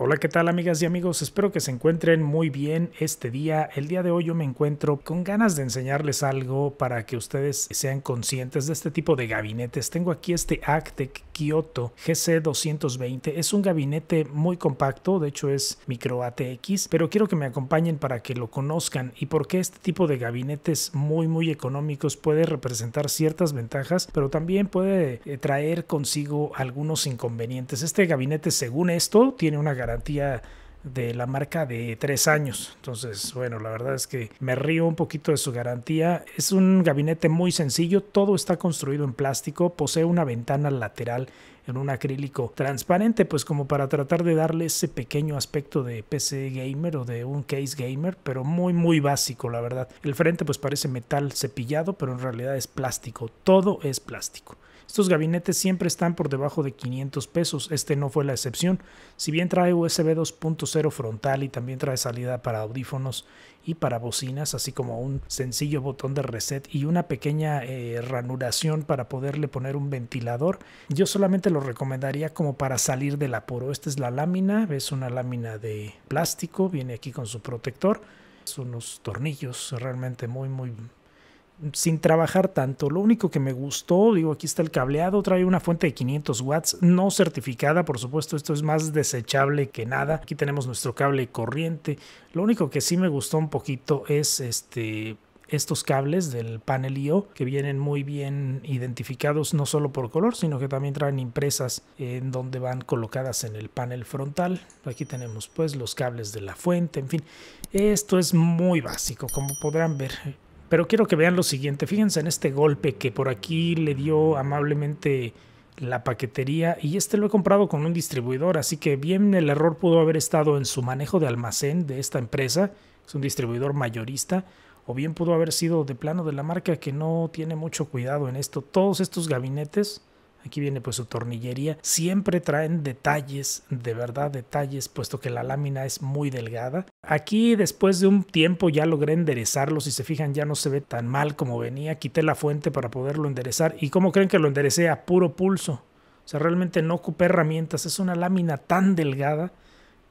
Hola, ¿qué tal amigas y amigos? Espero que se encuentren muy bien este día. El día de hoy yo me encuentro con ganas de enseñarles algo para que ustedes sean conscientes de este tipo de gabinetes. Tengo aquí este Actec Kyoto GC220. Es un gabinete muy compacto, de hecho es micro ATX, pero quiero que me acompañen para que lo conozcan y por qué este tipo de gabinetes muy muy económicos puede representar ciertas ventajas, pero también puede eh, traer consigo algunos inconvenientes. Este gabinete, según esto, tiene una garantía de la marca de tres años. Entonces, bueno, la verdad es que me río un poquito de su garantía. Es un gabinete muy sencillo, todo está construido en plástico, posee una ventana lateral en un acrílico transparente, pues como para tratar de darle ese pequeño aspecto de PC gamer o de un case gamer, pero muy muy básico la verdad. El frente pues parece metal cepillado, pero en realidad es plástico, todo es plástico. Estos gabinetes siempre están por debajo de 500 pesos, este no fue la excepción. Si bien trae USB 2.0 frontal y también trae salida para audífonos y para bocinas, así como un sencillo botón de reset y una pequeña eh, ranuración para poderle poner un ventilador, yo solamente lo recomendaría como para salir del apuro. Esta es la lámina, es una lámina de plástico, viene aquí con su protector. Son unos tornillos realmente muy, muy sin trabajar tanto. Lo único que me gustó, digo, aquí está el cableado, trae una fuente de 500 watts, no certificada, por supuesto, esto es más desechable que nada. Aquí tenemos nuestro cable corriente. Lo único que sí me gustó un poquito es este estos cables del panel IO que vienen muy bien identificados no solo por color sino que también traen impresas en donde van colocadas en el panel frontal aquí tenemos pues los cables de la fuente en fin esto es muy básico como podrán ver pero quiero que vean lo siguiente fíjense en este golpe que por aquí le dio amablemente la paquetería y este lo he comprado con un distribuidor, así que bien el error pudo haber estado en su manejo de almacén de esta empresa, es un distribuidor mayorista, o bien pudo haber sido de plano de la marca que no tiene mucho cuidado en esto. Todos estos gabinetes, aquí viene pues su tornillería, siempre traen detalles, de verdad detalles, puesto que la lámina es muy delgada. Aquí después de un tiempo ya logré enderezarlo, si se fijan ya no se ve tan mal como venía, quité la fuente para poderlo enderezar y como creen que lo enderecé a puro pulso. O sea, realmente no ocupé herramientas, es una lámina tan delgada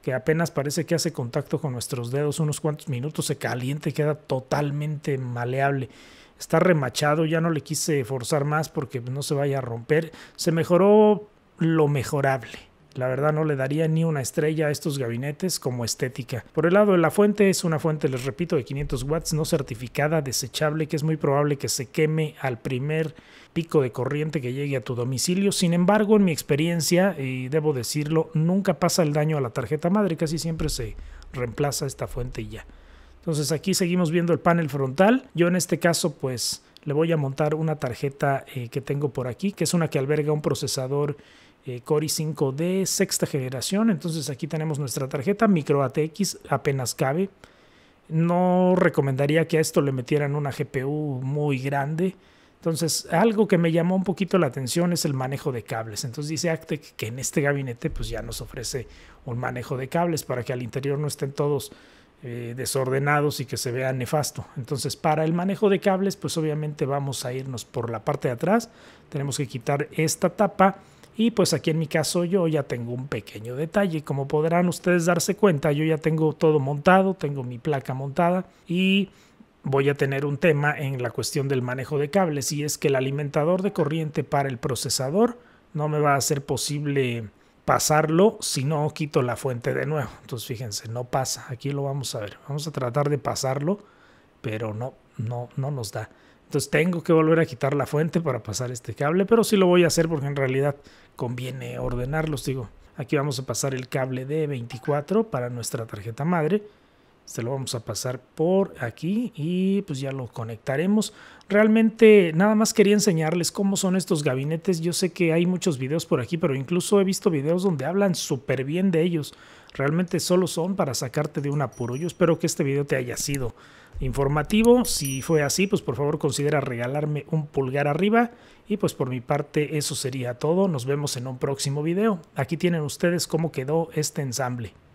que apenas parece que hace contacto con nuestros dedos unos cuantos minutos, se caliente, queda totalmente maleable. Está remachado, ya no le quise forzar más porque no se vaya a romper. Se mejoró lo mejorable. La verdad no le daría ni una estrella a estos gabinetes como estética. Por el lado de la fuente es una fuente, les repito, de 500 watts no certificada, desechable, que es muy probable que se queme al primer pico de corriente que llegue a tu domicilio. Sin embargo, en mi experiencia, y debo decirlo, nunca pasa el daño a la tarjeta madre, casi siempre se reemplaza esta fuente y ya. Entonces aquí seguimos viendo el panel frontal. Yo en este caso pues le voy a montar una tarjeta eh, que tengo por aquí, que es una que alberga un procesador eh, Core Cori 5 de sexta generación. Entonces aquí tenemos nuestra tarjeta micro ATX, apenas cabe. No recomendaría que a esto le metieran una GPU muy grande. Entonces, algo que me llamó un poquito la atención es el manejo de cables. Entonces dice Actec que en este gabinete pues ya nos ofrece un manejo de cables para que al interior no estén todos eh, desordenados y que se vea nefasto. Entonces, para el manejo de cables, pues obviamente vamos a irnos por la parte de atrás. Tenemos que quitar esta tapa y pues aquí en mi caso yo ya tengo un pequeño detalle. Como podrán ustedes darse cuenta, yo ya tengo todo montado, tengo mi placa montada y voy a tener un tema en la cuestión del manejo de cables y es que el alimentador de corriente para el procesador no me va a ser posible pasarlo si no quito la fuente de nuevo. Entonces fíjense, no pasa. Aquí lo vamos a ver. Vamos a tratar de pasarlo, pero no no, no nos da. Entonces tengo que volver a quitar la fuente para pasar este cable, pero sí lo voy a hacer porque en realidad conviene ordenarlos. Digo, aquí vamos a pasar el cable de 24 para nuestra tarjeta madre. Se lo vamos a pasar por aquí y pues ya lo conectaremos. Realmente nada más quería enseñarles cómo son estos gabinetes. Yo sé que hay muchos videos por aquí, pero incluso he visto videos donde hablan súper bien de ellos. Realmente solo son para sacarte de un apuro. Yo espero que este video te haya sido informativo. Si fue así, pues por favor considera regalarme un pulgar arriba. Y pues por mi parte eso sería todo. Nos vemos en un próximo video. Aquí tienen ustedes cómo quedó este ensamble.